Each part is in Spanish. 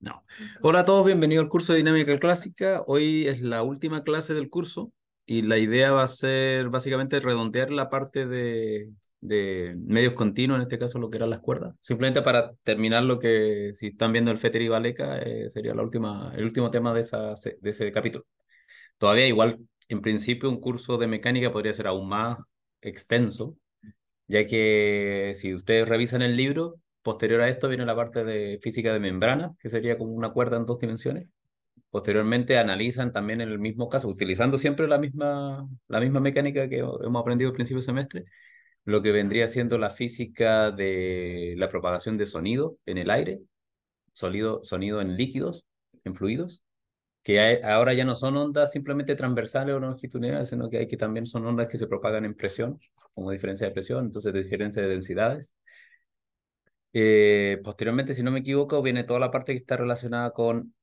No. Hola a todos, bienvenidos al curso de Dinámica Clásica. Hoy es la última clase del curso y la idea va a ser básicamente redondear la parte de, de medios continuos, en este caso lo que eran las cuerdas, simplemente para terminar lo que, si están viendo el Fetter y Valeca, eh, sería la última, el último tema de, esa, de ese capítulo. Todavía igual, en principio, un curso de mecánica podría ser aún más extenso, ya que si ustedes revisan el libro, Posterior a esto viene la parte de física de membrana, que sería como una cuerda en dos dimensiones. Posteriormente analizan también en el mismo caso, utilizando siempre la misma, la misma mecánica que hemos aprendido al principio del semestre, lo que vendría siendo la física de la propagación de sonido en el aire, sonido, sonido en líquidos, en fluidos, que e, ahora ya no son ondas simplemente transversales o longitudinales, sino que hay que también son ondas que se propagan en presión, como diferencia de presión, entonces de diferencia de densidades. Eh, posteriormente, si no me equivoco, viene toda la parte que está relacionada con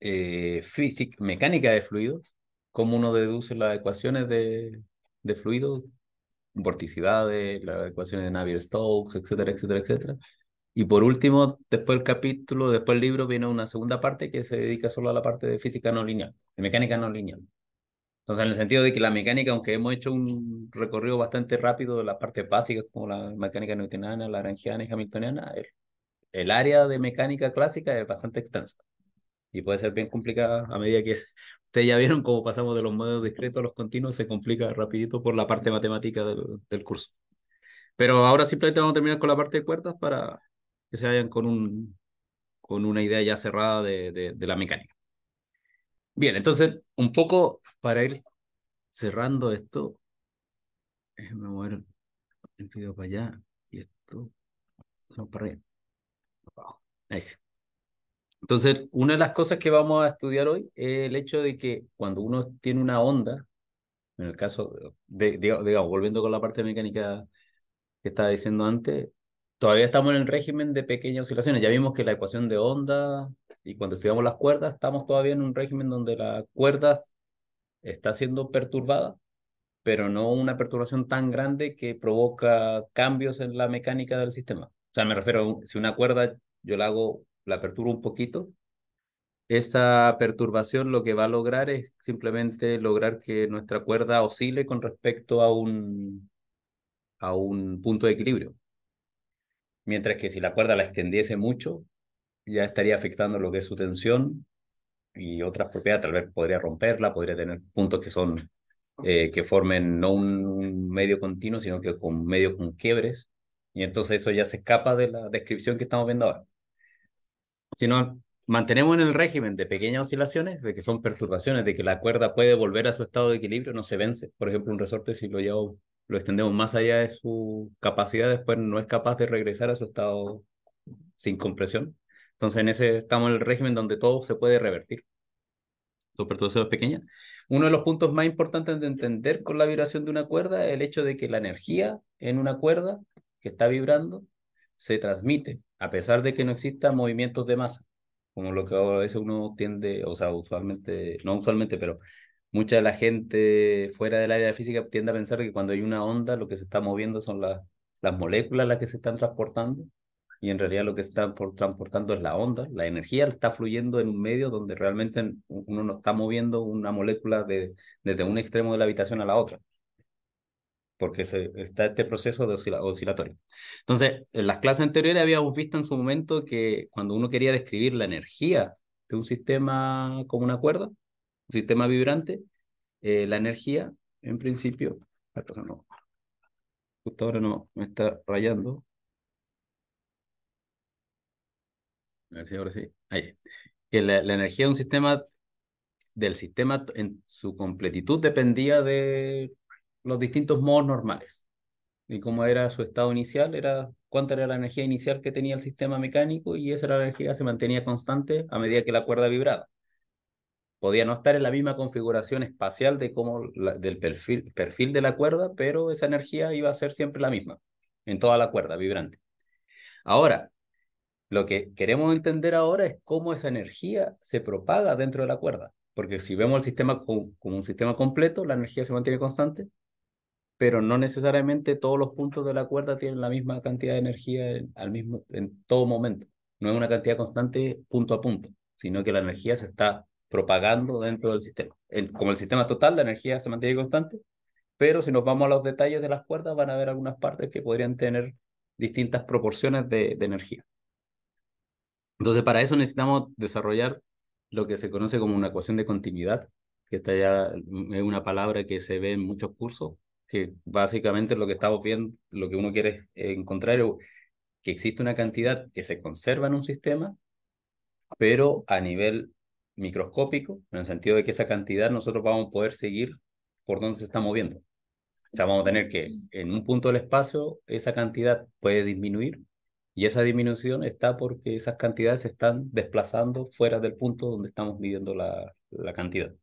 eh, física, mecánica de fluidos, cómo uno deduce las ecuaciones de, de fluidos, vorticidades, las ecuaciones de Navier-Stokes, etcétera, etcétera, etcétera. Y por último, después del capítulo, después el libro, viene una segunda parte que se dedica solo a la parte de física no lineal, de mecánica no lineal. Entonces, en el sentido de que la mecánica, aunque hemos hecho un recorrido bastante rápido de las partes básicas como la mecánica newtoniana, la y hamiltoniana, el, área de mecánica clásica es bastante extensa y puede ser bien complicada a medida que ustedes ya vieron cómo pasamos de los modelos discretos a los continuos, se complica rapidito por la parte matemática del, curso. Pero ahora simplemente vamos a terminar con la parte de cuerdas para que se vayan con, un, con una idea ya cerrada de la mecánica. Bien, entonces, un poco para ir cerrando esto, déjenme mover el video para allá y esto, no, para arriba. Ahí sí. Entonces, una de las cosas que vamos a estudiar hoy es el hecho de que cuando uno tiene una onda, en el caso, digamos, volviendo con la parte mecánica que estaba diciendo antes, todavía estamos en el régimen de pequeñas oscilaciones. Ya vimos que la ecuación de onda y cuando estudiamos las cuerdas, estamos todavía en un régimen donde la cuerda está siendo perturbada, pero no una perturbación tan grande que provoca cambios en la mecánica del sistema. O sea, me refiero, si una cuerda yo la hago, la perturbo un poquito, esa perturbación lo que va a lograr es simplemente lograr que nuestra cuerda oscile con respecto a un, a un punto de equilibrio. Mientras que si la cuerda la extendiese mucho, ya estaría afectando lo que es su tensión y otras propiedades, tal vez podría romperla, podría tener puntos que son eh, que formen no un medio continuo, sino que con medio con quiebres, y entonces eso ya se escapa de la descripción que estamos viendo ahora. Si no, mantenemos en el régimen de pequeñas oscilaciones, de que son perturbaciones, de que la cuerda puede volver a su estado de equilibrio, no se vence. Por ejemplo, un resorte, si lo llevo, lo extendemos más allá de su capacidad, después no es capaz de regresar a su estado sin compresión. Entonces, en ese estamos en el régimen donde todo se puede revertir. todo es pequeña. Uno de los puntos más importantes de entender con la vibración de una cuerda es el hecho de que la energía en una cuerda que está vibrando se transmite, a pesar de que no existan movimientos de masa, como lo que a veces uno tiende, o sea, usualmente, no usualmente, pero mucha de la gente fuera del área de física tiende a pensar que cuando hay una onda lo que se está moviendo son las, las moléculas las que se están transportando y en realidad lo que está transportando es la onda, la energía está fluyendo en un medio donde realmente uno no está moviendo una molécula de, desde un extremo de la habitación a la otra, porque está este proceso de oscilatorio. Entonces, en las clases anteriores habíamos visto en su momento que cuando uno quería describir la energía de un sistema como una cuerda, un sistema vibrante, eh, la energía, en principio, justo ahora no, me está rayando, Que la, energía de un sistema, del sistema en su completitud dependía de los distintos modos normales. Y cómo era su estado inicial, era cuánta era la energía inicial que tenía el sistema mecánico y esa energía se mantenía constante a medida que la cuerda vibraba. Podía no estar en la misma configuración espacial de cómo del perfil, perfil de la cuerda, pero esa energía iba a ser siempre la misma en toda la cuerda vibrante. Ahora, lo que queremos entender ahora es cómo esa energía se propaga dentro de la cuerda, porque si vemos el sistema como, un sistema completo, la energía se mantiene constante, pero no necesariamente todos los puntos de la cuerda tienen la misma cantidad de energía en, al mismo, en todo momento. No es una cantidad constante punto a punto, sino que la energía se está propagando dentro del sistema. como el sistema total, la energía se mantiene constante, pero si nos vamos a los detalles de las cuerdas, van a ver algunas partes que podrían tener distintas proporciones de energía. Entonces, para eso necesitamos desarrollar lo que se conoce como una ecuación de continuidad, que está ya, mm, es una palabra que se ve en muchos cursos, que básicamente lo que estamos viendo, lo que uno quiere encontrar es que existe una cantidad que se conserva en un sistema, pero a nivel microscópico, en el sentido de que esa cantidad nosotros vamos a poder seguir por dónde se está moviendo. O sea, vamos a tener que en un punto del espacio esa cantidad puede disminuir y esa disminución está porque esas cantidades se están desplazando fuera del punto donde estamos midiendo la, cantidad.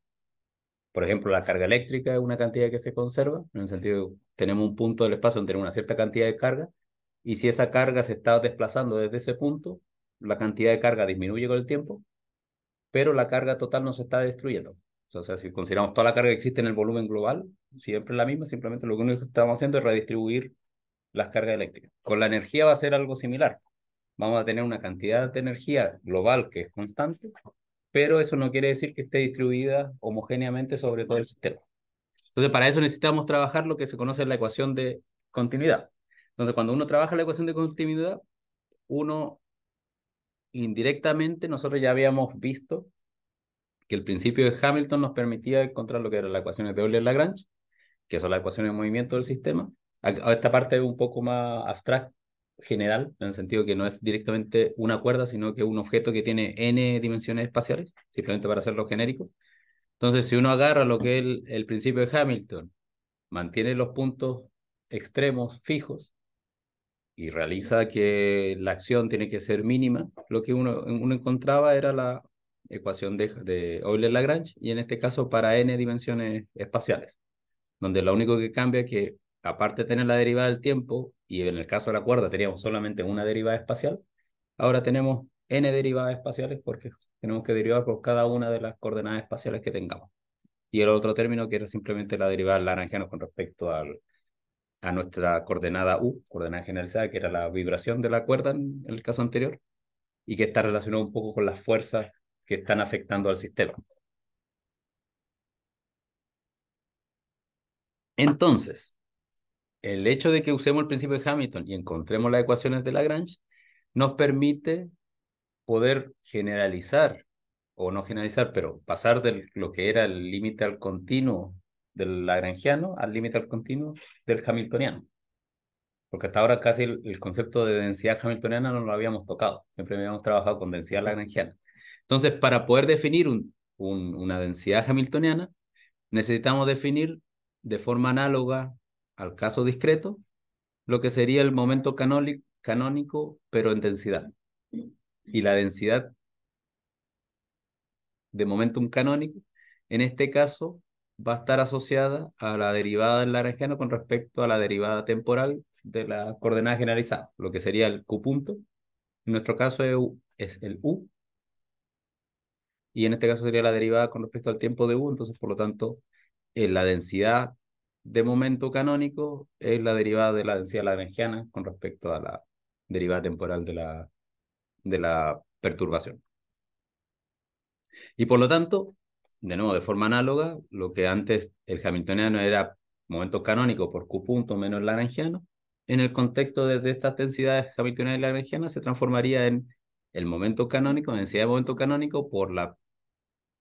Por ejemplo, la carga eléctrica es una cantidad que se conserva, en el sentido de tenemos un punto del espacio donde tenemos una cierta cantidad de carga, y si esa carga se está desplazando desde ese punto, la cantidad de carga disminuye con el tiempo, pero la carga total no se está destruyendo. O sea, si consideramos toda la carga que existe en el volumen global, siempre es la misma, simplemente lo que estamos haciendo es redistribuir las cargas eléctricas. Con la energía va a ser algo similar. Vamos a tener una cantidad de energía global que es constante, pero eso no quiere decir que esté distribuida homogéneamente sobre todo el sistema. Entonces, para eso necesitamos trabajar lo que se conoce en la ecuación de continuidad. Entonces, cuando uno trabaja la ecuación de continuidad, uno indirectamente, nosotros ya habíamos visto que el principio de Hamilton nos permitía encontrar lo que era la ecuación de Euler-Lagrange, que son las ecuaciones de movimiento del sistema, esta parte es un poco más abstracta general, en el sentido que no es directamente una cuerda, sino que es un objeto que tiene n dimensiones espaciales, simplemente para hacerlo genérico. Entonces, si uno agarra lo que es el, principio de Hamilton, mantiene los puntos extremos fijos y realiza que la acción tiene que ser mínima, lo que uno, uno encontraba era la ecuación de, de Euler-Lagrange, y en este caso para n dimensiones espaciales, donde lo único que cambia es que aparte de tener la derivada del tiempo, y en el caso de la cuerda teníamos solamente una derivada espacial, ahora tenemos n derivadas espaciales porque tenemos que derivar por cada una de las coordenadas espaciales que tengamos. Y el otro término que era simplemente la derivada laranjano con respecto al, a nuestra coordenada u, coordenada generalizada, que era la vibración de la cuerda en el caso anterior, y que está relacionado un poco con las fuerzas que están afectando al sistema. Entonces, el hecho de que usemos el principio de Hamilton y encontremos las ecuaciones de Lagrange nos permite poder generalizar, o no generalizar, pero pasar de lo que era el límite al continuo del lagrangiano al límite al continuo del hamiltoniano. Porque hasta ahora casi el, concepto de densidad hamiltoniana no lo habíamos tocado, siempre habíamos trabajado con densidad lagrangiana. Entonces, para poder definir una densidad hamiltoniana, necesitamos definir de forma análoga al caso discreto lo que sería el momento canónico, pero en densidad. Y la densidad de momentum canónico, en este caso, va a estar asociada a la derivada del Lagrangiano con respecto a la derivada temporal de la coordenada generalizada, lo que sería el Q punto. En nuestro caso es, es el U. Y en este caso sería la derivada con respecto al tiempo de U, entonces por lo tanto eh, la densidad de momento canónico es la derivada de la densidad lagrangiana con respecto a la derivada temporal de la, de la perturbación. Y por lo tanto, de nuevo, de forma análoga, lo que antes el hamiltoniano era momento canónico por Q punto menos lagrangiano, en el contexto de, estas densidades hamiltonianas y lagrangianas se transformaría en el momento canónico, densidad de momento canónico por la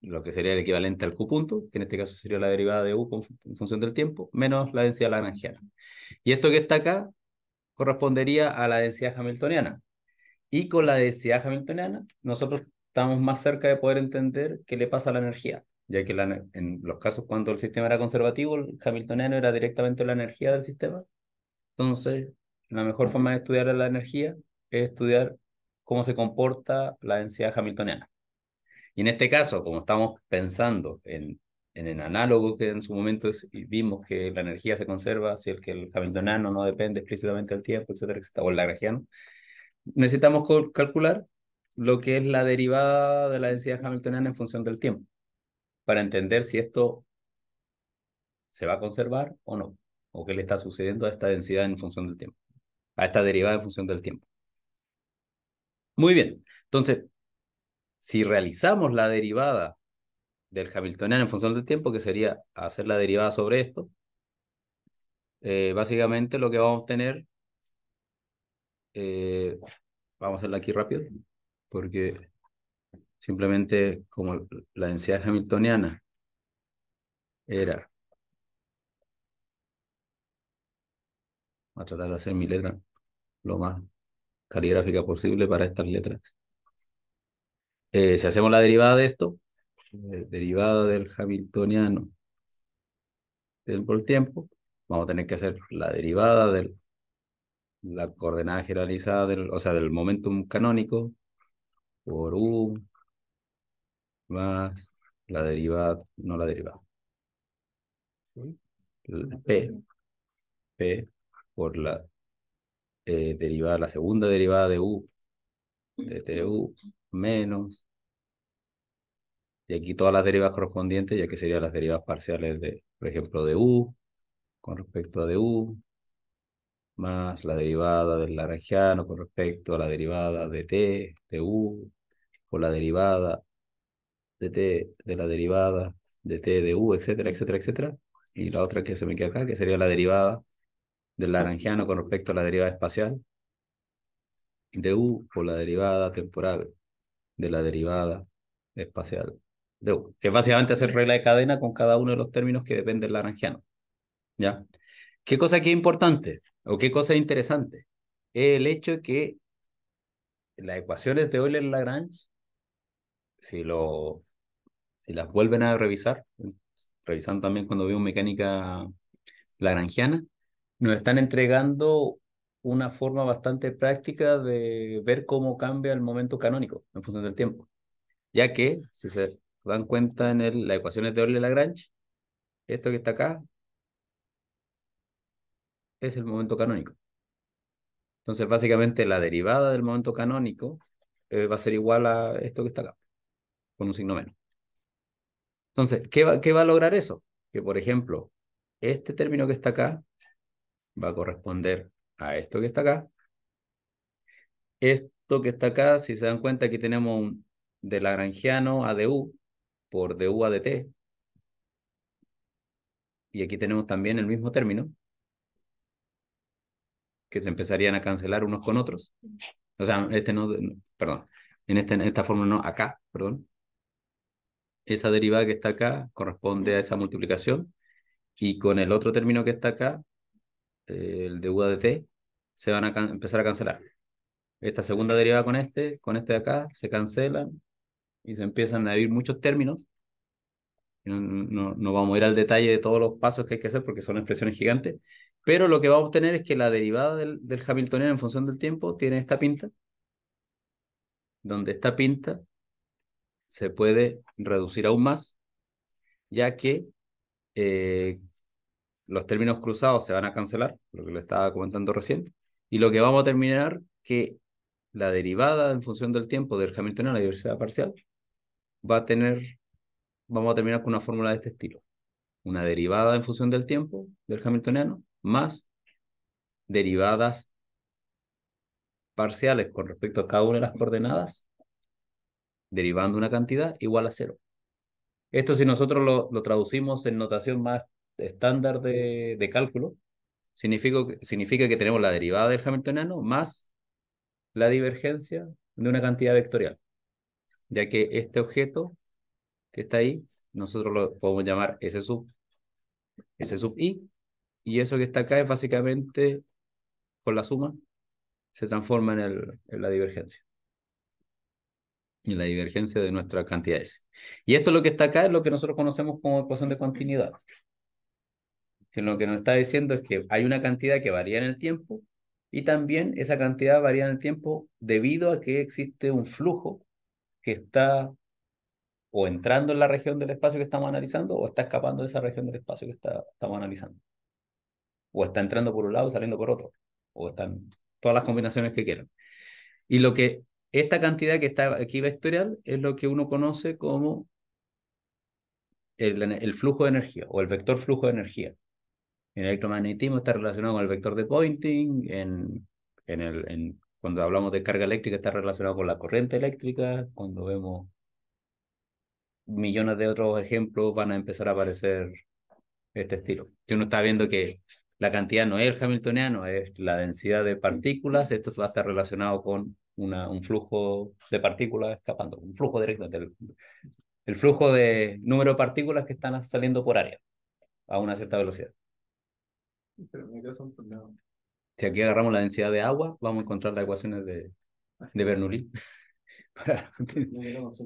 lo que sería el equivalente al Q punto, que en este caso sería la derivada de U en función del tiempo, menos la densidad lagrangiana. Y esto que está acá correspondería a la densidad hamiltoniana. Y con la densidad hamiltoniana, nosotros estamos más cerca de poder entender qué le pasa a la energía, ya que en los casos cuando el sistema era conservativo, el hamiltoniano era directamente la energía del sistema. Entonces, la mejor forma de estudiar la energía es estudiar cómo se comporta la densidad hamiltoniana en este caso, como estamos pensando en, en el análogo que en su momento vimos que la energía se conserva, si el que el hamiltoniano no depende explícitamente del tiempo, etcétera, etcétera, o el lagrangiano, necesitamos calcular lo que es la derivada de la densidad hamiltoniana en función del tiempo, para entender si esto se va a conservar o no, o qué le está sucediendo a esta densidad en función del tiempo, a esta derivada en función del tiempo. Muy bien, entonces, si realizamos la derivada del Hamiltoniano en función del tiempo, que sería hacer la derivada sobre esto, eh, básicamente lo que vamos a obtener, eh, vamos a hacerla aquí rápido, porque simplemente como la densidad hamiltoniana era, voy a tratar de hacer mi letra lo más caligráfica posible para estas letras. Eh, si hacemos la derivada de esto, eh, derivada del hamiltoniano por el tiempo, vamos a tener que hacer la derivada de la coordenada generalizada, del, o sea, del momentum canónico por u más la derivada, no la derivada. P, P por la eh, derivada, la segunda derivada de u de tu menos. Y aquí todas las derivas correspondientes, ya que serían las derivadas parciales de, por ejemplo, de u con respecto a de u, más la derivada del lagrangiano con respecto a la derivada de t, de u, por la derivada de t, de la derivada de t, de u, etcétera, etcétera, etcétera. Y la otra que se me queda acá, que sería la derivada del lagrangiano con respecto a la derivada espacial de u por la derivada temporal de la derivada espacial de U, que es básicamente hacer regla de cadena con cada uno de los términos que depende del Lagrangiano. ¿Ya? ¿Qué cosa aquí es importante o qué cosa es interesante? Es el hecho de que las ecuaciones de Euler-Lagrange, si, lo, si las vuelven a revisar, revisando también cuando veo mecánica lagrangiana, nos están entregando una forma bastante práctica de ver cómo cambia el momento canónico en función del tiempo. Ya que, si se dan cuenta en la ecuación ecuaciones de Orle-Lagrange, esto que está acá es el momento canónico. Entonces, básicamente, la derivada del momento canónico eh, va a ser igual a esto que está acá, con un signo menos. Entonces, ¿qué qué va a lograr eso? Que, por ejemplo, este término que está acá va a corresponder a esto que está acá. Esto que está acá, si se dan cuenta, aquí tenemos un de Lagrangiano a DU por DU a DT. Y aquí tenemos también el mismo término, que se empezarían a cancelar unos con otros. O sea, este no, perdón, en, este, en esta fórmula no, acá, perdón. Esa derivada que está acá corresponde a esa multiplicación y con el otro término que está acá este, el de T se van a empezar a cancelar. Esta segunda derivada con este, con este de acá, se cancelan y se empiezan a abrir muchos términos. No, vamos a ir al detalle de todos los pasos que hay que hacer porque son expresiones gigantes, pero lo que vamos a obtener es que la derivada del, del Hamiltoniano en función del tiempo tiene esta pinta, donde esta pinta se puede reducir aún más, ya que eh, los términos cruzados se van a cancelar, lo que le estaba comentando recién, y lo que vamos a terminar que la derivada en función del tiempo del Hamiltoniano la diversidad parcial va a tener, vamos a terminar con una fórmula de este estilo. Una derivada en función del tiempo del Hamiltoniano más derivadas parciales con respecto a cada una de las coordenadas, derivando una cantidad igual a cero. Esto si nosotros lo, lo traducimos en notación más estándar de, cálculo, significa, significa que tenemos la derivada del hamiltoniano más la divergencia de una cantidad vectorial, ya que este objeto que está ahí, nosotros lo podemos llamar S sub, S sub i, y eso que está acá es básicamente, con la suma, se transforma en, el, en la divergencia. en la divergencia de nuestra cantidad S. Y esto lo que está acá es lo que nosotros conocemos como ecuación de continuidad que lo que nos está diciendo es que hay una cantidad que varía en el tiempo y también esa cantidad varía en el tiempo debido a que existe un flujo que está o entrando en la región del espacio que estamos analizando o está escapando de esa región del espacio que estamos analizando. O está entrando por un lado, saliendo por otro. O están todas las combinaciones que quieran. Y lo que esta cantidad que está aquí vectorial es lo que uno conoce como el flujo de energía o el vector flujo de energía. En electromagnetismo está relacionado con el vector de pointing. en, cuando hablamos de carga eléctrica está relacionado con la corriente eléctrica, cuando vemos millones de otros ejemplos van a empezar a aparecer este estilo. Si uno está viendo que la cantidad no es el hamiltoniano, es la densidad de partículas, esto va a estar relacionado con un flujo de partículas escapando, un flujo directo, el flujo de número de partículas que están saliendo por área a una cierta velocidad. Pues, si aquí agarramos la densidad de agua, vamos a encontrar las ecuaciones de, de Bernoulli.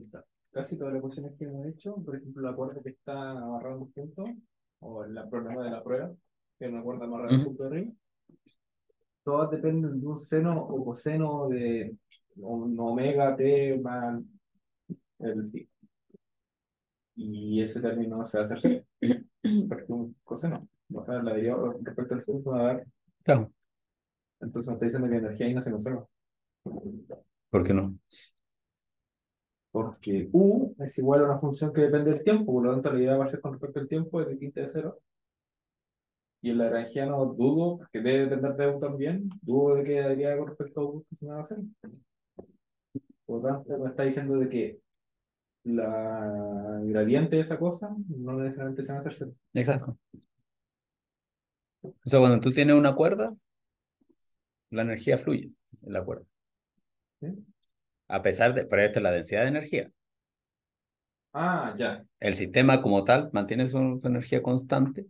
Casi todas las ecuaciones que hemos hecho, por ejemplo, la cuerda que está amarrada un punto, o el problema de la prueba, que es una cuerda amarrada en punto de arriba todas dependen de un seno o coseno de un omega t más el sí. Y ese término se va a hacer porque un coseno o sea, la deriva oh, respecto al tiempo va a dar. Claro. Entonces me está diciendo que la energía ahí no se conserva. ¿Por qué no? Porque U es igual a una función que depende del tiempo, por lo tanto la idea va a ser con respecto al tiempo es distinta de cero. Y el no dudo, que debe depender de U también, dudo de que idea con respecto a U que se va a hacer. Por lo tanto, me está diciendo de que la gradiente de esa cosa no necesariamente se va a hacer cero. Exacto. O sea, cuando tú tienes una cuerda, la energía fluye en la cuerda. A pesar de, pero esto es la densidad de energía. Ah, ya. El sistema como tal mantiene su, energía constante.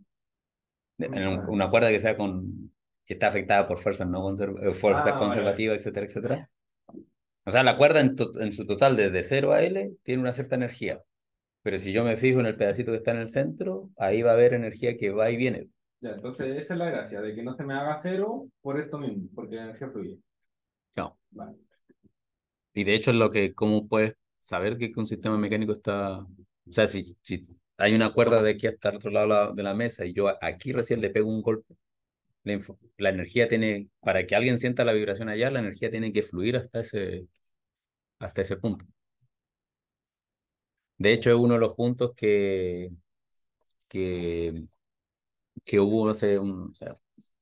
En ah. una cuerda que sea con que está afectada por fuerzas no conserv, eh, ah, conservativas, etcétera, etcétera. O sea, la cuerda en, su total desde 0 a L tiene una cierta energía. Pero si yo me fijo en el pedacito que está en el centro, ahí va a haber energía que va y viene entonces esa es la gracia, de que no se me haga cero por esto mismo, porque la energía fluye. Y de hecho es lo que, ¿cómo puedes saber que un sistema mecánico está... O sea, si, si hay una cuerda de aquí hasta el otro lado de la mesa y yo aquí recién le pego un golpe, la, la, energía tiene, para que alguien sienta la vibración allá, la energía tiene que fluir hasta ese, hasta ese punto. De hecho, es uno de los puntos que, que que hubo hace un,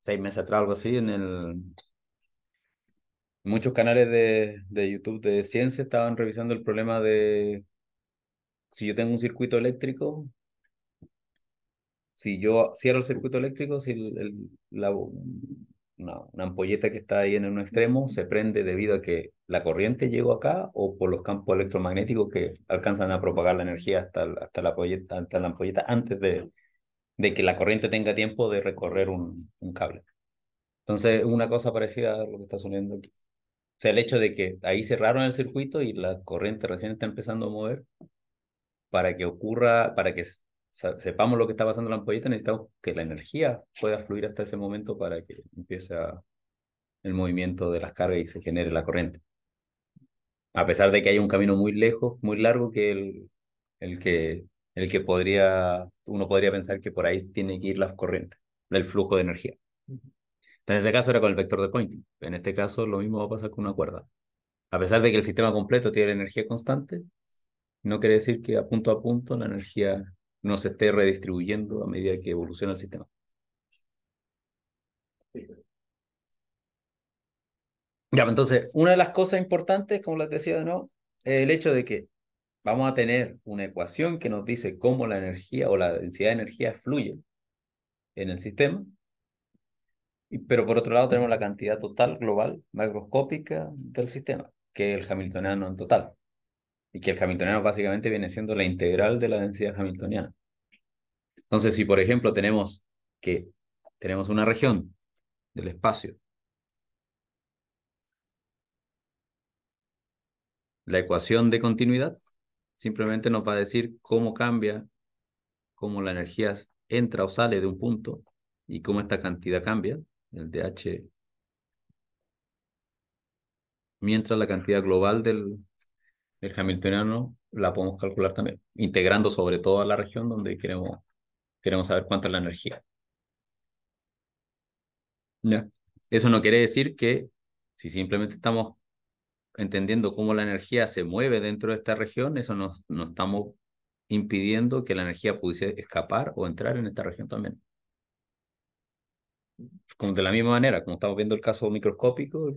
seis meses atrás, algo así, en el... Muchos canales de, YouTube de ciencia estaban revisando el problema de si yo tengo un circuito eléctrico, si yo cierro el circuito eléctrico, si el, la, una, ampolleta que está ahí en un extremo se prende debido a que la corriente llegó acá o por los campos electromagnéticos que alcanzan a propagar la energía hasta, hasta, la, hasta la ampolleta antes de, de que la corriente tenga tiempo de recorrer un, cable. Entonces, una cosa parecida a lo que está sucediendo aquí. O sea, el hecho de que ahí cerraron el circuito y la corriente recién está empezando a mover, para que ocurra, para que sepamos lo que está pasando en la ampolleta, necesitamos que la energía pueda fluir hasta ese momento para que empiece el movimiento de las cargas y se genere la corriente. A pesar de que hay un camino muy lejos, muy largo que el, el que el que podría, uno podría pensar que por ahí tiene que ir la corriente, el flujo de energía. En ese caso era con el vector de pointing. En este caso lo mismo va a pasar con una cuerda. A pesar de que el sistema completo tiene la energía constante, no quiere decir que a punto a punto la energía no se esté redistribuyendo a medida que evoluciona el sistema. Ya, pues entonces, una de las cosas importantes, como les decía no es el hecho de que vamos a tener una ecuación que nos dice cómo la energía o la densidad de energía fluye en el sistema. Pero por otro lado tenemos la cantidad total global macroscópica del sistema, que es el hamiltoniano en total. Y que el hamiltoniano básicamente viene siendo la integral de la densidad hamiltoniana. Entonces, si por ejemplo tenemos que tenemos una región del espacio, la ecuación de continuidad simplemente nos va a decir cómo cambia, cómo la energía entra o sale de un punto y cómo esta cantidad cambia, el DH, mientras la cantidad global del, hamiltoniano la podemos calcular también, integrando sobre todo a la región donde queremos, queremos saber cuánta es la energía. Eso no quiere decir que si simplemente estamos entendiendo cómo la energía se mueve dentro de esta región, eso nos, nos estamos impidiendo que la energía pudiese escapar o entrar en esta región también. Como de la misma manera, como estamos viendo el caso microscópico,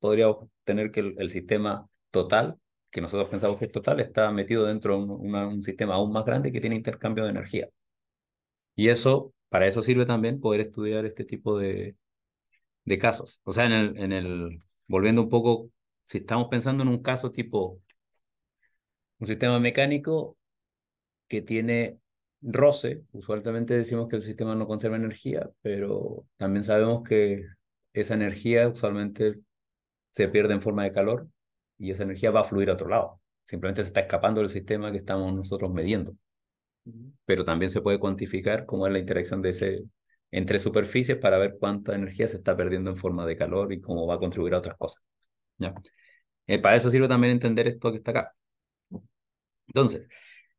podríamos tener que el, sistema total, que nosotros pensamos que es total, está metido dentro de un, un sistema aún más grande que tiene intercambio de energía. Y eso, para eso sirve también poder estudiar este tipo de, de casos. O sea, en el, en el, volviendo un poco si estamos pensando en un caso tipo un sistema mecánico que tiene roce, usualmente decimos que el sistema no conserva energía, pero también sabemos que esa energía usualmente se pierde en forma de calor y esa energía va a fluir a otro lado. Simplemente se está escapando del sistema que estamos nosotros midiendo. Pero también se puede cuantificar cómo es la interacción de ese entre superficies para ver cuánta energía se está perdiendo en forma de calor y cómo va a contribuir a otras cosas. Eh, para eso sirve también entender esto que está acá. Entonces,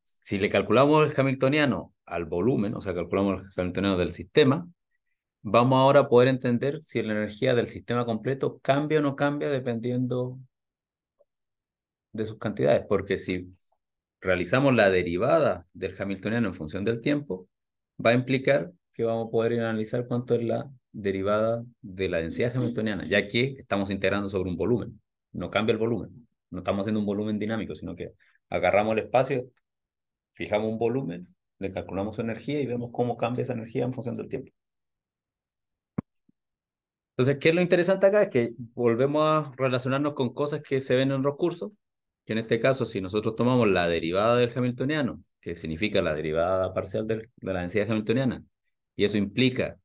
si le calculamos el hamiltoniano al volumen, o sea, calculamos el hamiltoniano del sistema, vamos ahora a poder entender si la energía del sistema completo cambia o no cambia dependiendo de sus cantidades, porque si realizamos la derivada del hamiltoniano en función del tiempo, va a implicar que vamos a poder analizar cuánto es la derivada de la densidad hamiltoniana, ya que estamos integrando sobre un volumen no cambia el volumen. No estamos haciendo un volumen dinámico, sino que agarramos el espacio, fijamos un volumen, le calculamos su energía y vemos cómo cambia esa energía en función del tiempo. Entonces, ¿qué es lo interesante acá? Es que volvemos a relacionarnos con cosas que se ven en los cursos, que en este caso, si nosotros tomamos la derivada del hamiltoniano, que significa la derivada parcial de la densidad hamiltoniana, y eso implica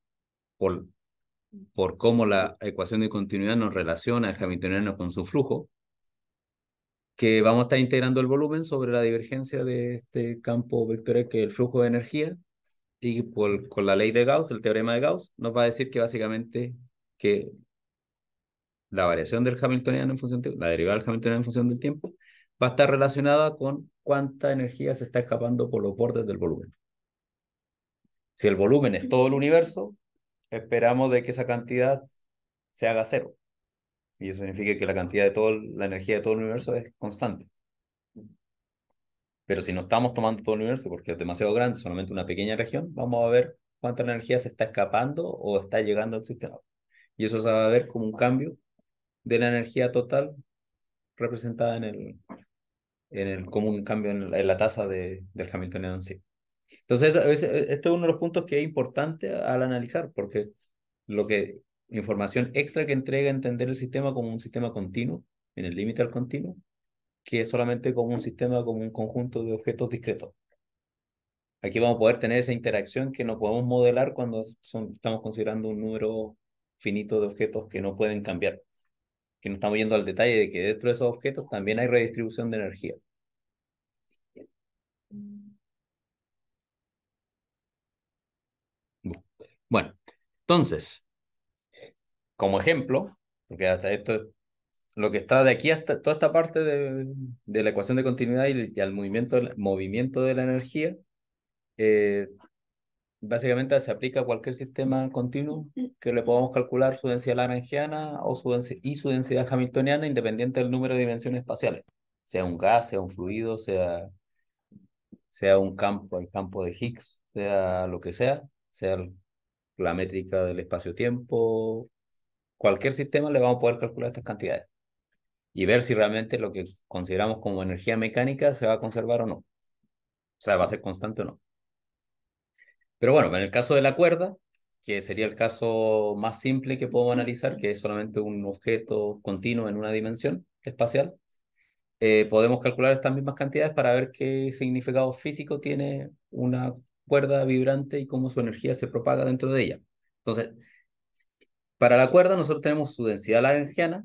por por cómo la ecuación de continuidad nos relaciona el hamiltoniano con su flujo, que vamos a estar integrando el volumen sobre la divergencia de este campo vectorial que es el flujo de energía, y por, con la ley de Gauss, el teorema de Gauss, nos va a decir que básicamente que la variación del hamiltoniano en función de, la derivada del hamiltoniano en función del tiempo va a estar relacionada con cuánta energía se está escapando por los bordes del volumen. Si el volumen es todo el universo, esperamos de que esa cantidad se haga cero. Y eso significa que la cantidad de todo, la energía de todo el universo es constante. Pero si no estamos tomando todo el universo porque es demasiado grande, solamente una pequeña región, vamos a ver cuánta energía se está escapando o está llegando al sistema. Y eso se va a ver como un cambio de la energía total representada en el, en el como un cambio en la, tasa de, del Hamiltonian en sí. Entonces, e, este es uno de los puntos que es importante al analizar, porque lo que información extra que entrega entender el sistema como un sistema continuo, en el límite al continuo, que es solamente como un sistema, como un conjunto de objetos discretos. Aquí vamos a poder tener esa interacción que no podemos modelar cuando estamos considerando un número finito de objetos que no pueden cambiar. Que no estamos yendo al detalle de que dentro de esos objetos también hay redistribución de energía. Mm. Bueno, entonces, como ejemplo, porque hasta esto, lo que está de aquí hasta toda esta parte de, la ecuación de continuidad y, al movimiento, movimiento de la energía, eh, básicamente se aplica a cualquier sistema continuo que le podamos calcular su densidad laranjiana o su y su densidad hamiltoniana independiente del número de dimensiones espaciales, sea un gas, sea un fluido, sea, sea un campo, el campo de Higgs, sea lo que sea, sea el la métrica del espacio-tiempo, cualquier sistema le vamos a poder calcular estas cantidades y ver si realmente lo que consideramos como energía mecánica se va a conservar o no. O sea, va a ser constante o no. Pero bueno, en el caso de la cuerda, que sería el caso más simple que podemos analizar, que es solamente un objeto continuo en una dimensión espacial, eh, podemos calcular estas mismas cantidades para ver qué significado físico tiene una cuerda vibrante y cómo su energía se propaga dentro de ella. Entonces, para la cuerda nosotros tenemos su densidad lagrangiana,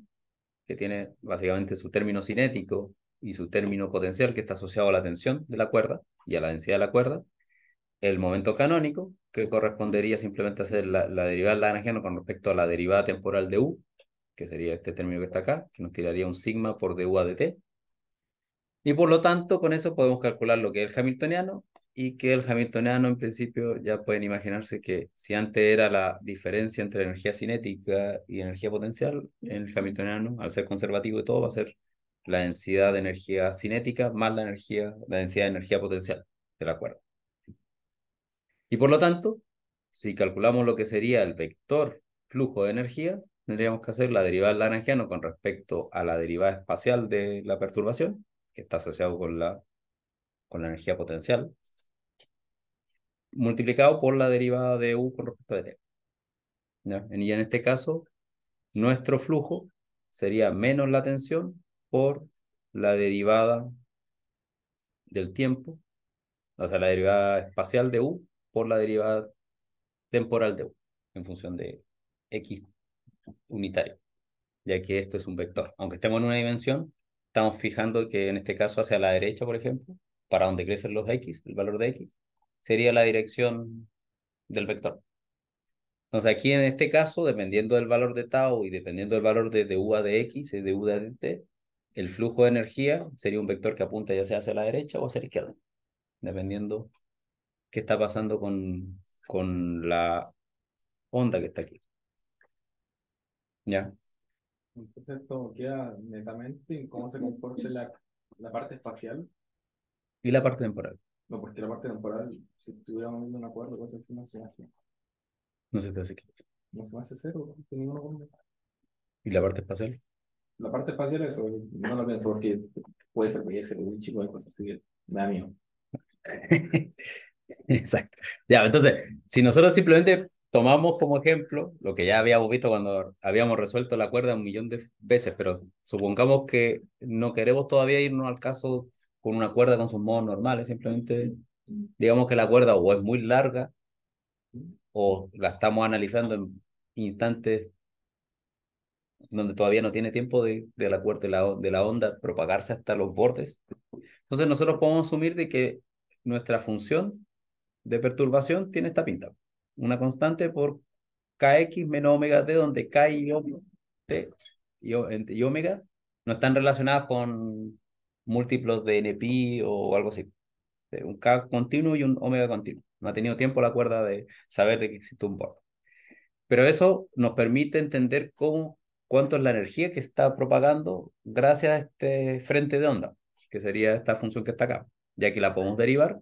que tiene básicamente su término cinético y su término potencial que está asociado a la tensión de la cuerda y a la densidad de la cuerda, el momento canónico, que correspondería simplemente a hacer la, la derivada lagrangiana con respecto a la derivada temporal de u, que sería este término que está acá, que nos tiraría un sigma por du a dt. Y por lo tanto, con eso podemos calcular lo que es el hamiltoniano y que el hamiltoniano en principio ya pueden imaginarse que si antes era la diferencia entre energía cinética y energía potencial, el hamiltoniano, al ser conservativo de todo, va a ser la densidad de energía cinética más la energía, la densidad de energía potencial de acuerdo Y por lo tanto, si calculamos lo que sería el vector flujo de energía, tendríamos que hacer la derivada del con respecto a la derivada espacial de la perturbación, que está asociado con la, con la energía potencial, multiplicado por la derivada de u con respecto a t. Y en este caso, nuestro flujo sería menos la tensión por la derivada del tiempo, o sea, la derivada espacial de u por la derivada temporal de u, en función de x unitario, ya que esto es un vector. Aunque estemos en una dimensión, estamos fijando que en este caso hacia la derecha, por ejemplo, para donde crecen los x, el valor de x, sería la dirección del vector. Entonces aquí en este caso, dependiendo del valor de tau y dependiendo del valor de a de x y a de t, el flujo de energía sería un vector que apunta ya sea hacia la derecha o hacia la izquierda, dependiendo qué está pasando con, con la onda que está aquí. ¿Ya? Entonces esto queda netamente en cómo se comporta la parte espacial. Y la parte temporal. No, porque la parte temporal, si tuviéramos viendo un acuerdo, cosas así no se hace. No se te hace que. No se me hace cero, ¿Y la parte espacial? La parte espacial, eso, no lo pienso porque puede ser puede ser un chico de cosas así que me da miedo. Exacto. Ya, entonces, si nosotros simplemente tomamos como ejemplo lo que ya habíamos visto cuando habíamos resuelto la cuerda un millón de veces, pero supongamos que no queremos todavía irnos al caso con una cuerda con sus modos normales, simplemente digamos que la cuerda o es muy larga o la estamos analizando en instantes donde todavía no tiene tiempo de, la cuerda de la, onda propagarse hasta los bordes. Entonces nosotros podemos asumir de que nuestra función de perturbación tiene esta pinta, una constante por kx menos omega t, donde k y omega no están relacionadas con múltiplos de NP o algo así. Un K continuo y un omega continuo. No ha tenido tiempo la cuerda de saber de que existe un borde. Pero eso nos permite entender cómo, cuánto es la energía que está propagando gracias a este frente de onda, que sería esta función que está acá, ya que la podemos derivar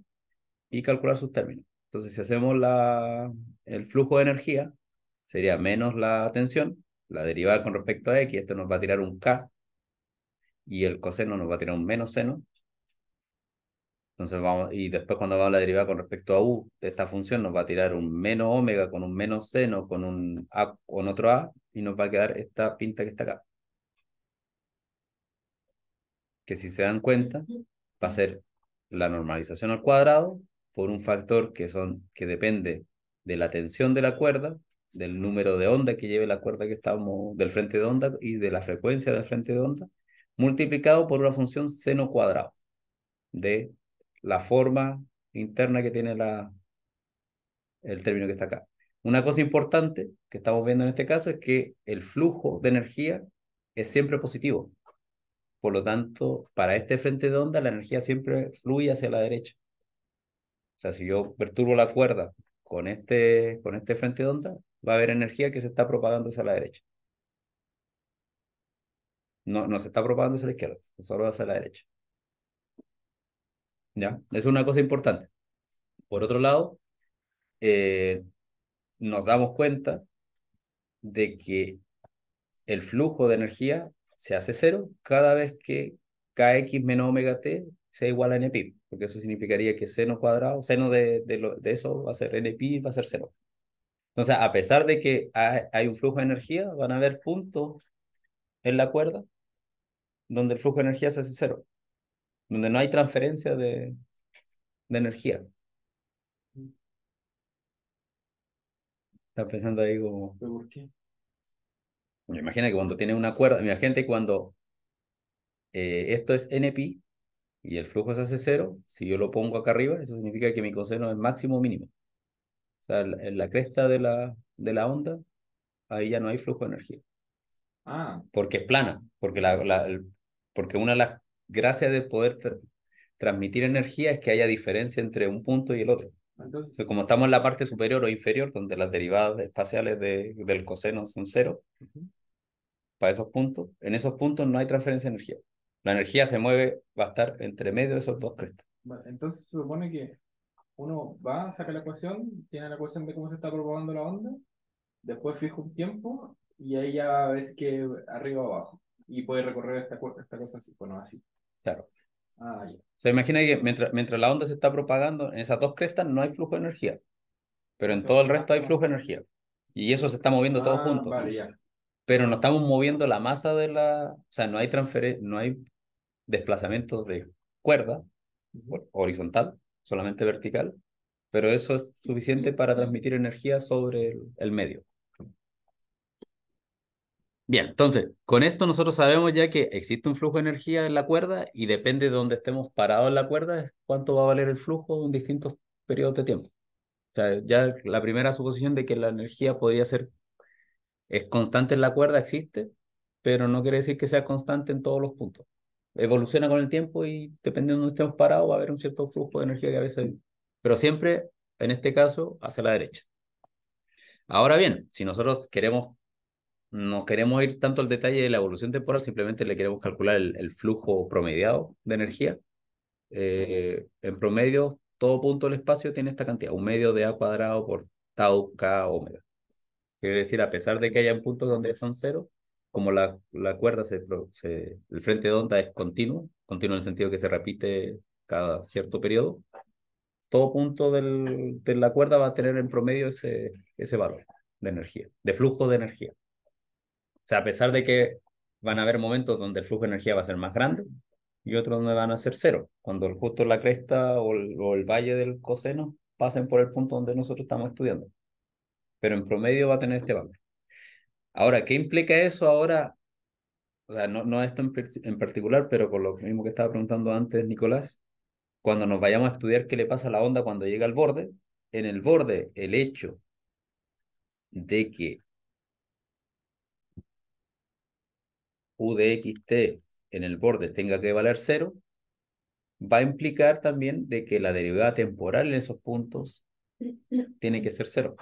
y calcular sus términos. Entonces, si hacemos la, el flujo de energía, sería menos la tensión, la derivada con respecto a X, esto nos va a tirar un K, y el coseno nos va a tirar un menos seno. Entonces vamos, y después cuando vamos a la derivada con respecto a u, de esta función nos va a tirar un menos omega con un menos seno con un con otro a, y nos va a quedar esta pinta que está acá. Que si se dan cuenta, va a ser la normalización al cuadrado por un factor que, son, que depende de la tensión de la cuerda, del número de onda que lleve la cuerda que estamos, del frente de onda y de la frecuencia del frente de onda, multiplicado por una función seno cuadrado de la forma interna que tiene la, el término que está acá. Una cosa importante que estamos viendo en este caso es que el flujo de energía es siempre positivo. Por lo tanto, para este frente de onda, la energía siempre fluye hacia la derecha. O sea, si yo perturbo la cuerda con este, con este frente de onda, va a haber energía que se está propagando hacia la derecha. No, se está propagando hacia la izquierda, solo hacia la derecha. ¿Ya? Es una cosa importante. Por otro lado, eh, nos damos cuenta de que el flujo de energía se hace cero cada vez que kx menos omega t sea igual a pi porque eso significaría que seno cuadrado, seno de, de eso va a ser npi, va a ser cero. Entonces, a pesar de que hay, hay un flujo de energía, van a haber puntos en la cuerda, donde el flujo de energía se hace cero, donde no hay transferencia de, energía. Mm. Está pensando ahí como... por qué? Me imagino que cuando tiene una cuerda, imagínate cuando eh, esto es NP y el flujo se hace cero, si yo lo pongo acá arriba, eso significa que mi coseno es máximo o mínimo. O sea, en la cresta de la, de la onda, ahí ya no hay flujo de energía. Ah. Porque es plana, porque, la, la porque una de las gracias de poder transmitir energía es que haya diferencia entre un punto y el otro. Entonces, como estamos en la parte superior o inferior, donde las derivadas espaciales de, del coseno son cero, para esos puntos, en esos puntos no hay transferencia de energía. La energía se mueve, va a estar entre medio de esos dos crestas. entonces se supone que uno va, saca la ecuación, tiene la ecuación de cómo se está propagando la onda, después fija un tiempo y ahí ya ves que arriba o abajo. Y puede recorrer esta, esta cosa así, bueno, así. Claro. Ah, ya. imagina que mientras, la onda se está propagando, en esas dos crestas no hay flujo de energía, pero en todo el resto hay flujo de energía. Y eso se está moviendo todo ah, junto. Pero no estamos moviendo la masa de la... O sea, no hay transferencia, no hay desplazamiento de cuerda horizontal, solamente vertical, pero eso es suficiente para transmitir energía sobre el medio. Bien, entonces, con esto nosotros sabemos ya que existe un flujo de energía en la cuerda y depende de dónde estemos parados en la cuerda, cuánto va a valer el flujo en distintos periodos de tiempo. O sea, ya la primera suposición de que la energía podría ser es constante en la cuerda existe, pero no quiere decir que sea constante en todos los puntos. Evoluciona con el tiempo y dependiendo de dónde estemos parados va a haber un cierto flujo de energía que a veces, pero siempre, en este caso, hacia la derecha. Ahora bien, si nosotros queremos no queremos ir tanto al detalle de la evolución temporal, simplemente le queremos calcular el, flujo promediado de energía. Eh, en promedio, todo punto del espacio tiene esta cantidad, un medio de A cuadrado por tau K omega. Quiere decir, a pesar de que haya puntos donde son cero, como la, cuerda, se, el frente de onda es continuo, continuo en el sentido que se repite cada cierto periodo, todo punto de la cuerda va a tener en promedio ese valor de energía, de flujo de energía sea, a pesar de que van a haber momentos donde el flujo de energía va a ser más grande y otros donde van a ser cero, cuando justo la cresta o el, valle del coseno pasen por el punto donde nosotros estamos estudiando. Pero en promedio va a tener este valor. Ahora, ¿qué implica eso ahora? O sea, no, no esto en, particular, pero con lo mismo que estaba preguntando antes Nicolás, cuando nos vayamos a estudiar qué le pasa a la onda cuando llega al borde, en el borde, el hecho de que u de xt en el borde tenga que valer cero, va a implicar también de que la derivada temporal en esos puntos tiene que ser cero.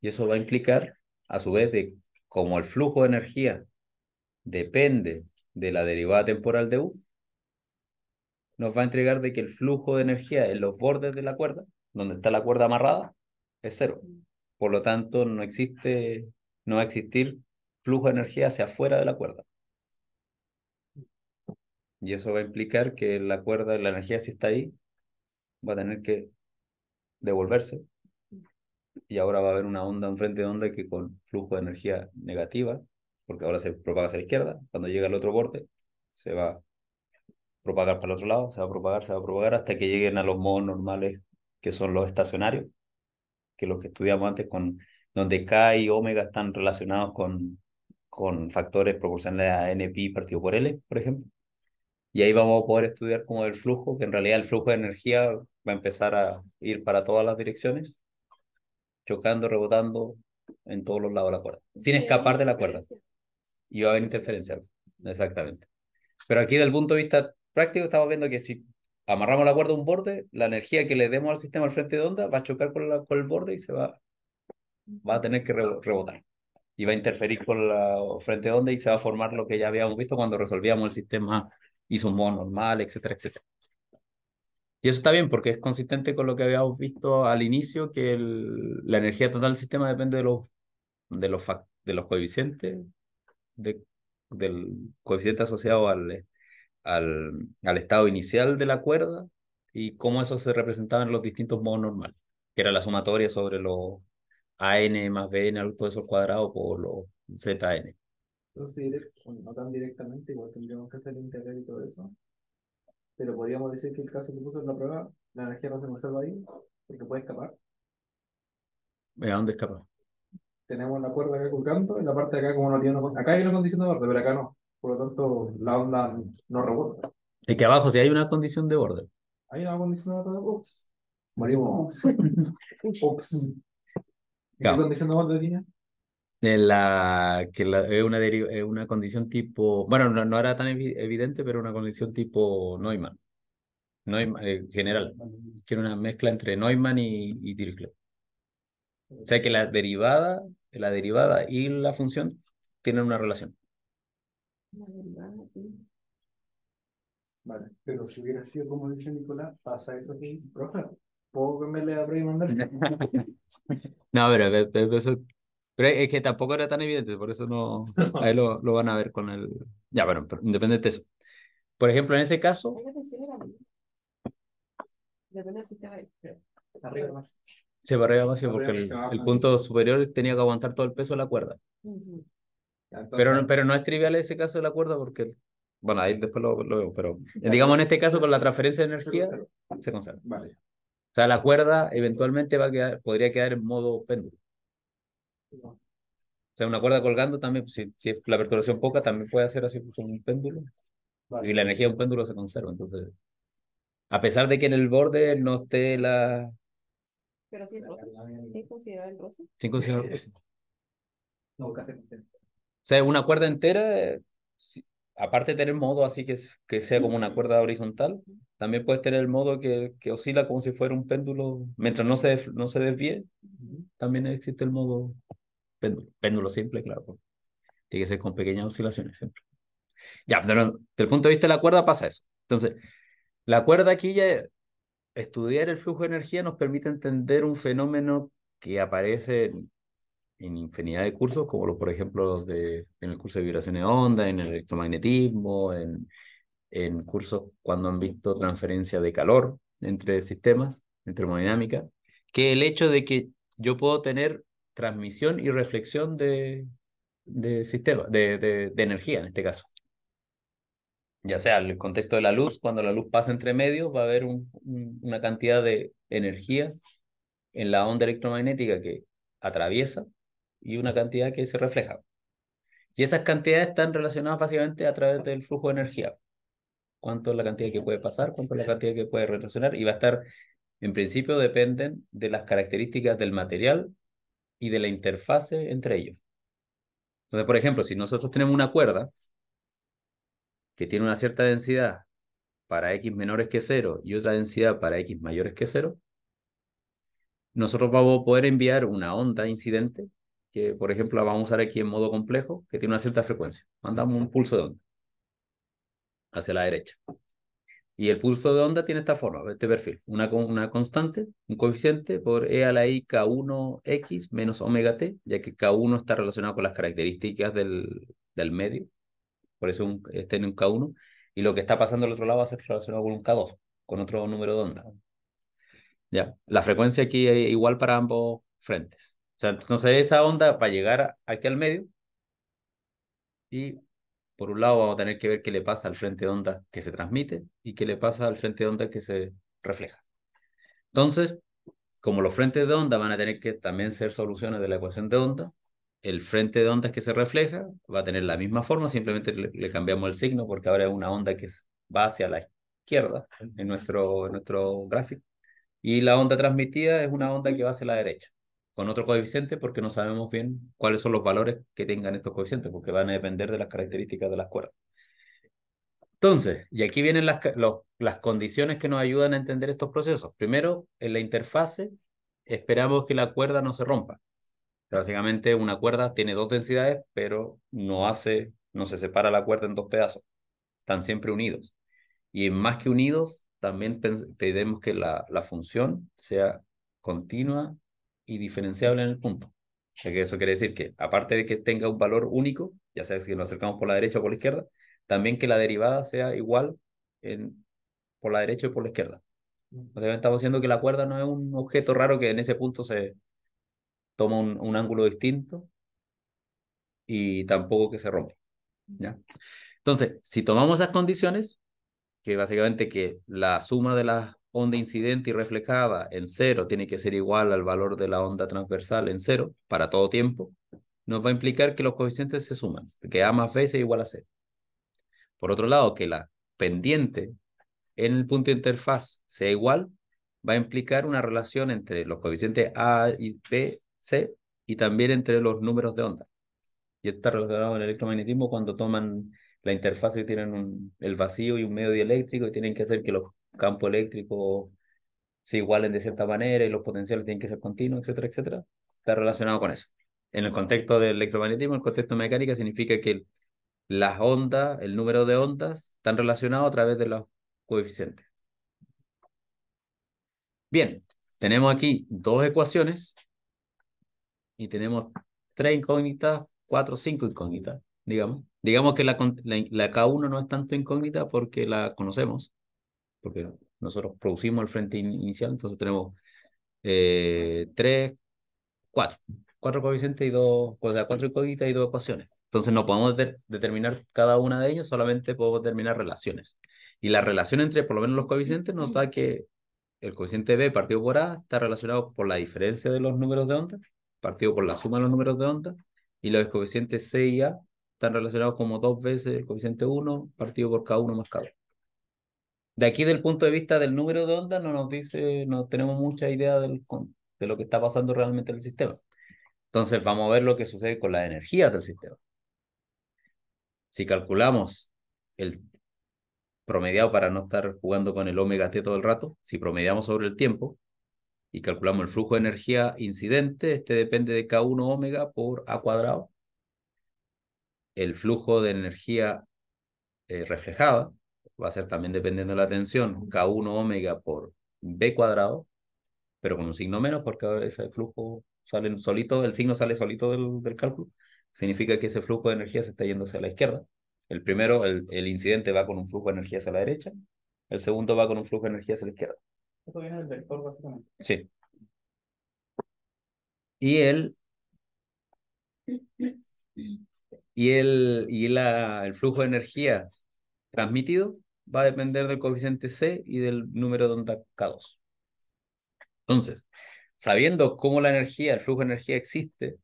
Y eso va a implicar, a su vez, de como el flujo de energía depende de la derivada temporal de U, nos va a entregar de que el flujo de energía en los bordes de la cuerda, donde está la cuerda amarrada, es cero. Por lo tanto, no existe, no va a existir flujo de energía hacia afuera de la cuerda. Y eso va a implicar que la cuerda, la energía, si está ahí, va a tener que devolverse. Y ahora va a haber una onda, un frente de onda que con flujo de energía negativa, porque ahora se propaga hacia la izquierda, cuando llega al otro borde, se va a propagar para el otro lado, se va a propagar, se va a propagar hasta que lleguen a los modos normales que son los estacionarios, que los que estudiamos antes con donde K y omega están relacionados con, con factores proporcionales a NP partido por L, por ejemplo. Y ahí vamos a poder estudiar como el flujo, que en realidad el flujo de energía va a empezar a ir para todas las direcciones, chocando, rebotando en todos los lados de la cuerda, sin escapar de la cuerda. Y va a haber interferencia, exactamente. Pero aquí, desde el punto de vista práctico, estamos viendo que si amarramos la cuerda a un borde, la energía que le demos al sistema al frente de onda va a chocar con, la, el borde y se va, va a tener que rebotar. Y va a interferir con la frente de onda y se va a formar lo que ya habíamos visto cuando resolvíamos el sistema y su modo normal, etcétera, etcétera. Y eso está bien porque es consistente con lo que habíamos visto al inicio, que la energía total del sistema depende de los, de los, de los coeficientes, de, del coeficiente asociado al, al, al estado inicial de la cuerda y cómo eso se representaba en los distintos modos normales, que era la sumatoria sobre los n más BN al todo al cuadrado por los n. Entonces, pues, no tan directamente, igual tendríamos que hacer integral y todo eso. Pero podríamos decir que el caso que puso en la prueba, la energía no se conserva ahí, porque puede escapar. ¿A dónde escapa? Tenemos la cuerda acá con canto, y la parte de acá, como no tiene una, acá hay una condición de borde, pero acá no. Por lo tanto, la onda no rebota. Es que abajo, si hay una condición de borde. Hay una condición de borde, ups. Morimos. Ups. ¿Qué condición de borde tiene? la, que es eh, una, eh, una condición tipo, bueno, no, no, era tan evidente, pero una condición tipo Neumann, Neumann eh, general, que era una mezcla entre Neumann y, Dirichlet. O sea que la derivada, la derivada y la función tienen una relación. Vale, pero si hubiera sido como dice Nicolás, pasa eso que dice, profe, puedo me a Prima No, pero eso pero es que tampoco era tan evidente, por eso no. Ahí lo, van a ver con el. Ya, bueno, pero independiente de eso. Por ejemplo, en ese caso. Se va arriba más, porque el, punto superior tenía que aguantar todo el peso de la cuerda. pero, pero no es trivial ese caso de la cuerda, porque. Bueno, ahí después lo, lo veo, pero digamos en este caso con la transferencia de energía se conserva. O sea, la cuerda eventualmente va a quedar, podría quedar en modo péndulo. O sea, una cuerda colgando también, pues, si, si la perturbación poca, también puede hacer así pues, un péndulo. Y la energía de un péndulo se conserva. Entonces, a pesar de que en el borde no esté la. Pero sí es ¿Sí considera el rosa? Sí considera el rosa. No, o sea, una cuerda entera, aparte de tener modo así que, que sea como una cuerda horizontal, también puedes tener el modo que, que oscila como si fuera un péndulo, mientras no se, no se desvíe, también existe el modo péndulo. simple, claro. Tiene que ser con pequeñas oscilaciones siempre. Ya, pero desde el punto de vista de la cuerda pasa eso. Entonces, la cuerda aquí ya, estudiar el flujo de energía nos permite entender un fenómeno que aparece en, infinidad de cursos, como los, por ejemplo, de, en el curso de vibraciones de onda, en el electromagnetismo, en, en cursos cuando han visto transferencia de calor entre sistemas, en termodinámica, que el hecho de que yo puedo tener transmisión y reflexión de, de sistema, de, energía en este caso. Ya sea en el contexto de la luz, cuando la luz pasa entre medios, va a haber una cantidad de energía en la onda electromagnética que atraviesa y una cantidad que se refleja. Y esas cantidades están relacionadas básicamente a través del flujo de energía. Cuánto es la cantidad que puede pasar, cuánto es la cantidad que puede retroceder, y va a estar, en principio, dependen de las características del material y de la interfase entre ellos. Entonces, por ejemplo, si nosotros tenemos una cuerda que tiene una cierta densidad para x menores que cero. y otra densidad para x mayores que cero. nosotros vamos a poder enviar una onda incidente, que por ejemplo la vamos a usar aquí en modo complejo, que tiene una cierta frecuencia. Mandamos un pulso de onda hacia la derecha. Y el pulso de onda tiene esta forma, este perfil. Una, una constante, un coeficiente por E a la I K1X menos omega T, ya que K1 está relacionado con las características del, del medio. Por eso este tiene un K1. Y lo que está pasando al otro lado va a ser relacionado con un K2, con otro número de onda. Ya, la frecuencia aquí es igual para ambos frentes. O sea, entonces esa onda va a llegar aquí al medio y por un lado vamos a tener que ver qué le pasa al frente de onda que se transmite y qué le pasa al frente de onda que se refleja. Entonces, como los frentes de onda van a tener que también ser soluciones de la ecuación de onda, el frente de onda que se refleja va a tener la misma forma, simplemente le, cambiamos el signo porque ahora es una onda que va hacia la izquierda en nuestro, en nuestro gráfico y la onda transmitida es una onda que va hacia la derecha con otro coeficiente porque no sabemos bien cuáles son los valores que tengan estos coeficientes, porque van a depender de las características de las cuerdas. Entonces, y aquí vienen las, las condiciones que nos ayudan a entender estos procesos. Primero, en la interfase esperamos que la cuerda no se rompa. Básicamente una cuerda tiene dos densidades, pero no hace, no se separa la cuerda en dos pedazos. Están siempre unidos. Y más que unidos, también pedimos que la, la función sea continua y diferenciable en el punto. O sea que eso quiere decir que, aparte de que tenga un valor único, ya sea si lo acercamos por la derecha o por la izquierda, también que la derivada sea igual en, por la derecha y por la izquierda. O sea, estamos diciendo que la cuerda no es un objeto raro que en ese punto se toma un, ángulo distinto y tampoco que se rompe. ¿ya? Entonces, si tomamos esas condiciones, que básicamente que la suma de las onda incidente y reflejada en cero tiene que ser igual al valor de la onda transversal en cero para todo tiempo, nos va a implicar que los coeficientes se suman, que A más B sea igual a cero. Por otro lado, que la pendiente en el punto de interfaz sea igual, va a implicar una relación entre los coeficientes A y B, C y también entre los números de onda. Y está relacionado con el electromagnetismo cuando toman la interfaz y tienen un, el vacío y un medio dieléctrico y tienen que hacer que los campo eléctrico se igualen de cierta manera y los potenciales tienen que ser continuos, etcétera, etcétera, está relacionado con eso. En el contexto del electromagnetismo, el contexto mecánico mecánica significa que las ondas, el número de ondas, están relacionados a través de los coeficientes. Bien, tenemos aquí dos ecuaciones y tenemos tres incógnitas, cuatro, cinco incógnitas, digamos. Digamos que la, la, la K1 no es tanto incógnita porque la conocemos porque nosotros producimos el frente inicial, entonces tenemos 3, eh, tres, cuatro, cuatro coeficientes y dos, o sea, cuatro y dos ecuaciones. Entonces no podemos determinar cada una de ellas, solamente podemos determinar relaciones. Y la relación entre por lo menos los coeficientes nos da que el coeficiente B partido por A está relacionado por la diferencia de los números de onda, partido por la suma de los números de onda, y los coeficientes C y A están relacionados como dos veces el coeficiente 1 partido por k uno más k uno de aquí del punto de vista del número de onda no nos dice, no tenemos mucha idea de lo que está pasando realmente en el sistema. Entonces vamos a ver lo que sucede con las energías del sistema. Si calculamos el promediado para no estar jugando con el omega t todo el rato, si promediamos sobre el tiempo y calculamos el flujo de energía incidente, este depende de K1 omega por A cuadrado. El flujo de energía eh, reflejada va a ser también dependiendo de la tensión, K1 omega por B cuadrado, pero con un signo menos porque ese flujo sale solito, el signo sale solito del, cálculo, significa que ese flujo de energía se está yendo hacia la izquierda. El primero, el, incidente va con un flujo de energía hacia la derecha, el segundo va con un flujo de energía hacia la izquierda. Esto viene del vector, básicamente. Sí. Y el. Y el, y la, el flujo de energía transmitido va a depender del coeficiente C y del número de onda K2. Entonces, sabiendo cómo la energía, el flujo de energía existe,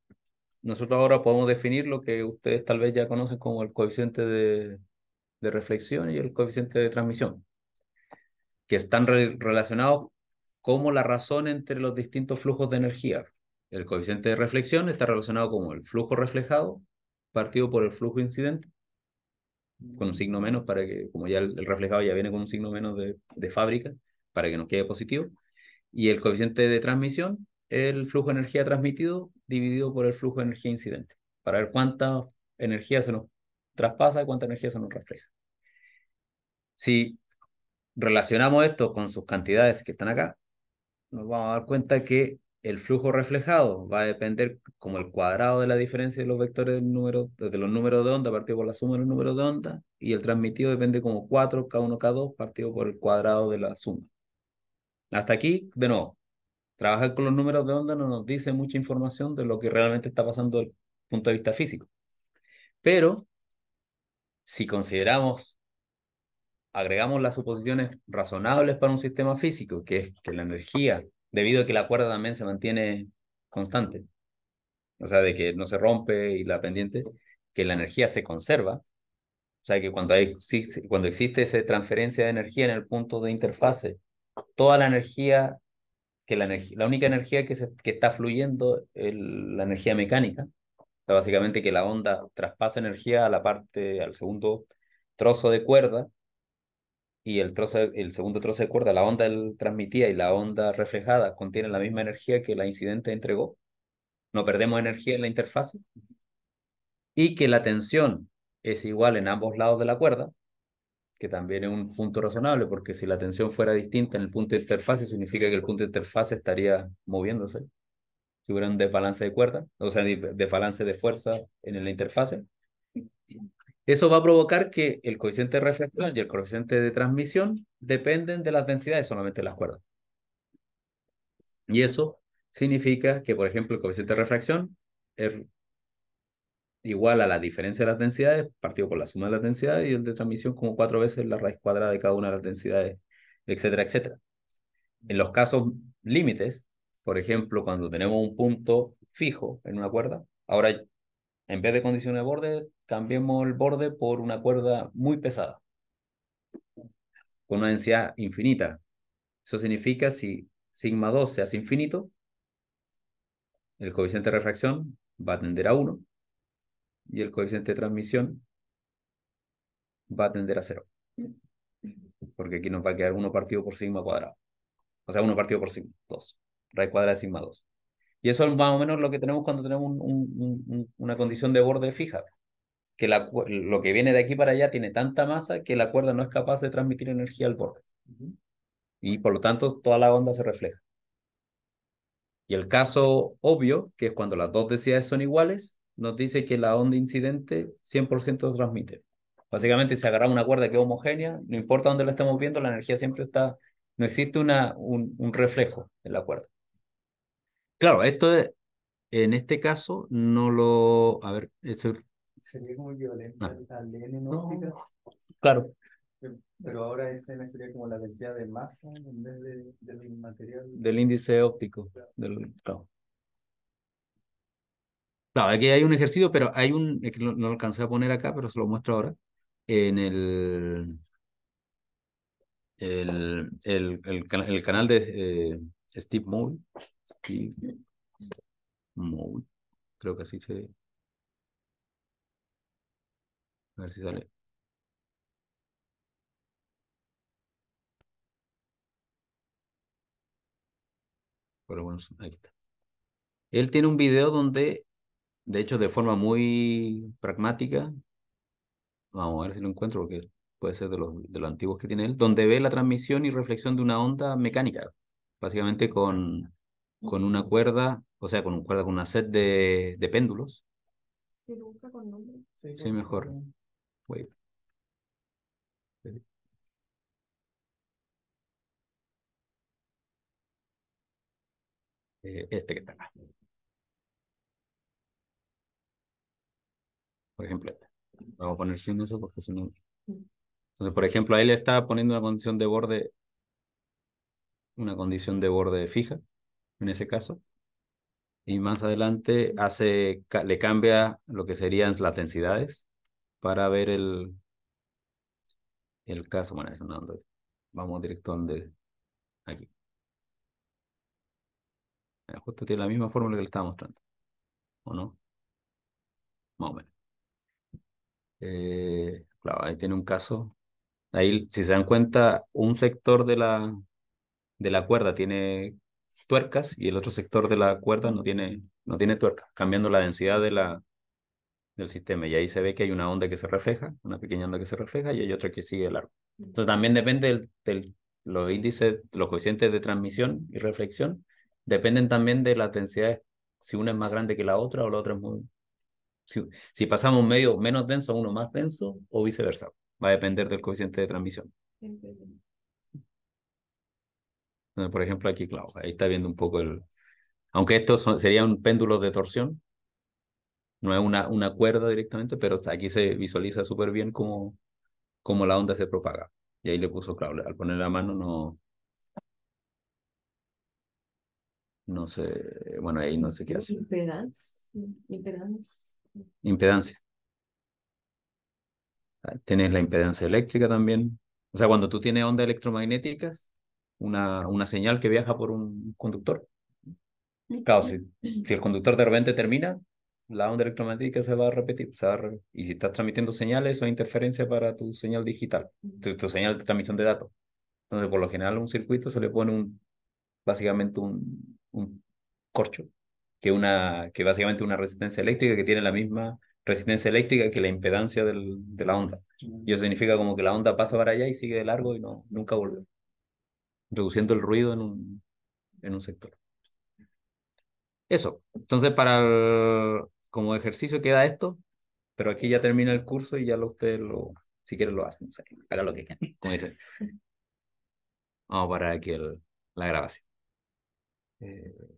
nosotros ahora podemos definir lo que ustedes tal vez ya conocen como el coeficiente de, reflexión y el coeficiente de transmisión, que están relacionados como la razón entre los distintos flujos de energía. El coeficiente de reflexión está relacionado como el flujo reflejado partido por el flujo incidente con un mm. signo menos para que, como ya el, reflejado ya viene con un signo menos de, de, fábrica, para que nos quede positivo. Y el coeficiente de transmisión, el flujo de energía transmitido dividido por el flujo de energía incidente, para ver cuánta energía se nos traspasa y cuánta energía se nos refleja. Si relacionamos esto con sus cantidades que están acá, nos vamos a dar cuenta que el flujo reflejado va a depender como el cuadrado de la diferencia de los vectores del número, de los números de onda partido por la suma de los números de onda, y el transmitido depende como 4, K1, K2 partido por el cuadrado de la suma. Hasta aquí, de nuevo, trabajar con los números de onda no nos dice mucha información de lo que realmente está pasando desde el punto de vista físico. Pero, si consideramos, agregamos las suposiciones razonables para un sistema físico, que es que la energía debido a que la cuerda también se mantiene constante. O sea, de que no se rompe y la pendiente, que la energía se conserva. O sea, que cuando, cuando existe esa transferencia de energía en el punto de interfase, toda la energía, que la, la única energía que, se, que está fluyendo es la energía mecánica. O básicamente que la onda traspasa energía a la parte, al segundo trozo de cuerda y el, trozo, el segundo trozo de cuerda, la onda transmitida y la onda reflejada contienen la misma energía que la incidente entregó, no perdemos energía en la interfase, y que la tensión es igual en ambos lados de la cuerda, que también es un punto razonable, porque si la tensión fuera distinta en el punto de interfase, significa que el punto de interfase estaría moviéndose, si hubiera un desbalance de cuerda, o sea, desbalance de fuerza en la interfase. Eso va a provocar que el coeficiente de refracción y el coeficiente de transmisión dependen de las densidades solamente de las cuerdas. Y eso significa que, por ejemplo, el coeficiente de refracción es igual a la diferencia de las densidades partido por la suma de las densidades y el de transmisión como cuatro veces la raíz cuadrada de cada una de las densidades, etcétera, etcétera. En los casos límites, por ejemplo, cuando tenemos un punto fijo en una cuerda, ahora en vez de condiciones de borde, cambiemos el borde por una cuerda muy pesada, con una densidad infinita. Eso significa si sigma 2 se hace infinito, el coeficiente de refracción va a tender a 1 y el coeficiente de transmisión va a tender a 0. Porque aquí nos va a quedar 1 partido por sigma cuadrado. O sea, 1 partido por sigma 2. Raíz cuadrada de sigma 2. Y eso es más o menos lo que tenemos cuando tenemos una condición de borde fija que lo que viene de aquí para allá tiene tanta masa que la cuerda no es capaz de transmitir energía al borde. Y por lo tanto, toda la onda se refleja. Y el caso obvio, que es cuando las dos densidades son iguales, nos dice que la onda incidente 100% transmite. Básicamente, si agarramos una cuerda que es homogénea, no importa dónde la estemos viendo, la energía siempre está, no existe una, un, reflejo en la cuerda. Claro, esto es, en este caso no lo, a ver, ese sería como violenta ah. en óptica. Claro. Eh, pero ahora SN sería como la densidad de masa en vez de, del material. Del índice óptico. Claro. claro. aquí hay un ejercicio, pero hay un, que no, lo alcancé a poner acá, pero se lo muestro ahora. En el, el, el, canal de eh, Steve Moore, Steve Creo que así se, a ver si sale. Pero bueno, ahí está. Él tiene un video donde, de hecho, de forma muy pragmática, vamos a ver si lo encuentro porque puede ser de los, de los antiguos que tiene él, donde ve la transmisión y reflexión de una onda mecánica, básicamente con, con una cuerda, o sea, con una cuerda, con una set de, de péndulos. ¿Se busca con nombre? Sí, mejor. Eh, este que está acá. Por ejemplo, este. Vamos a poner sin eso porque si no... Entonces, por ejemplo, ahí le está poniendo una condición de borde, una condición de borde fija, en ese caso. Y más adelante hace, le cambia lo que serían las densidades para ver el, el caso. Bueno, es una onda. Vamos directo donde aquí. Justo tiene la misma fórmula que le estaba mostrando. ¿O no? Más o menos. Eh, claro, ahí tiene un caso. Ahí, si se dan cuenta, un sector de la, de la cuerda tiene tuercas y el otro sector de la cuerda no tiene, no tiene tuercas, cambiando la densidad de la, del sistema y ahí se ve que hay una onda que se refleja, una pequeña onda que se refleja y hay otra que sigue largo. Entonces también depende del, los índices, los coeficientes de transmisión y reflexión, dependen también de la densidades, si una es más grande que la otra o la otra es muy... Si, pasamos un medio menos denso a uno más denso o viceversa, va a depender del coeficiente de transmisión. Por ejemplo, aquí, claro, ahí está viendo un poco el... Aunque esto sería un péndulo de torsión, no es una, una cuerda directamente, pero aquí se visualiza súper bien cómo, cómo la onda se propaga. Y ahí le puso, claro, al poner la mano no... No sé, bueno, ahí no sé qué hace. Impedancia. Impedancia. Impedancia. Tienes la impedancia eléctrica también. O sea, cuando tú tienes ondas electromagnéticas, una, una señal que viaja por un conductor. Claro, si, si el conductor de repente termina, la onda electromagnética se va a repetir. Se y si estás transmitiendo señales, o interferencia para tu señal digital, tu, señal de transmisión de datos. Entonces, por lo general, a un circuito se le pone un, básicamente un, un corcho, que, una, que básicamente una resistencia eléctrica que tiene la misma resistencia eléctrica que la impedancia de la onda. Y eso significa como que la onda pasa para allá y sigue de largo y no, nunca vuelve, reduciendo el ruido en un, en un sector. Eso. Entonces, para el, como ejercicio queda esto, pero aquí ya termina el curso y ya lo, ustedes lo, si quieren lo hacen, o haga lo que quieran, como dicen. Vamos a parar aquí la grabación. Eh,